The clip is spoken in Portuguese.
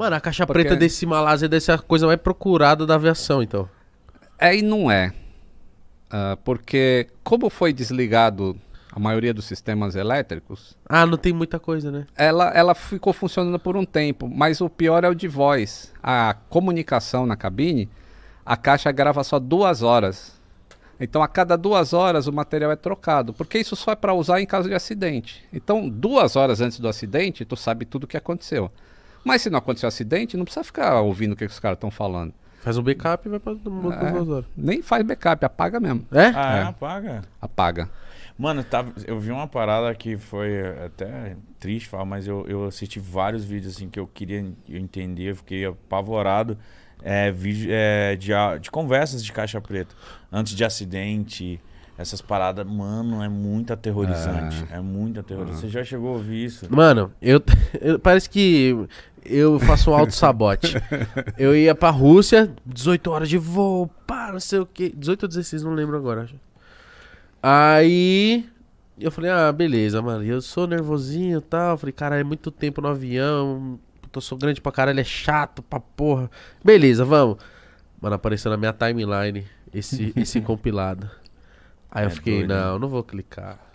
Mano, a caixa Porque... preta desse Malásia deve ser a coisa mais procurada da aviação, então. É e não é. Uh, porque como foi desligado a maioria dos sistemas elétricos. Ah, não tem muita coisa, né? Ela, ela ficou funcionando por um tempo, mas o pior é o de voz. A comunicação na cabine, a caixa grava só duas horas. Então, a cada duas horas o material é trocado, porque isso só é para usar em caso de acidente. Então, duas horas antes do acidente, tu sabe tudo o que aconteceu. Mas se não acontecer um acidente, não precisa ficar ouvindo o que, que os caras estão falando. Faz um backup e vai para é, Nem faz backup, apaga mesmo. É? Ah, é. apaga? Apaga. Mano, tá, eu vi uma parada que foi até triste falar, mas eu, eu assisti vários vídeos assim que eu queria entender, eu fiquei apavorado. É, vídeo, é, de, de conversas de caixa preta. Antes de acidente, essas paradas, mano, é muito aterrorizante. É, é muito aterrorizante. Uhum. Você já chegou a ouvir isso? Mano, eu, eu, parece que eu faço um auto-sabote. eu ia pra Rússia, 18 horas de voo, pá, não sei o que. 18 ou 16, não lembro agora. Aí eu falei, ah, beleza, mano. Eu sou nervosinho e tal. Eu falei, cara, é muito tempo no avião. Eu sou grande pra caralho, é chato pra porra. Beleza, vamos. Mano, apareceu na minha timeline esse, esse compilado. Aí é eu fiquei, doido. não, não vou clicar.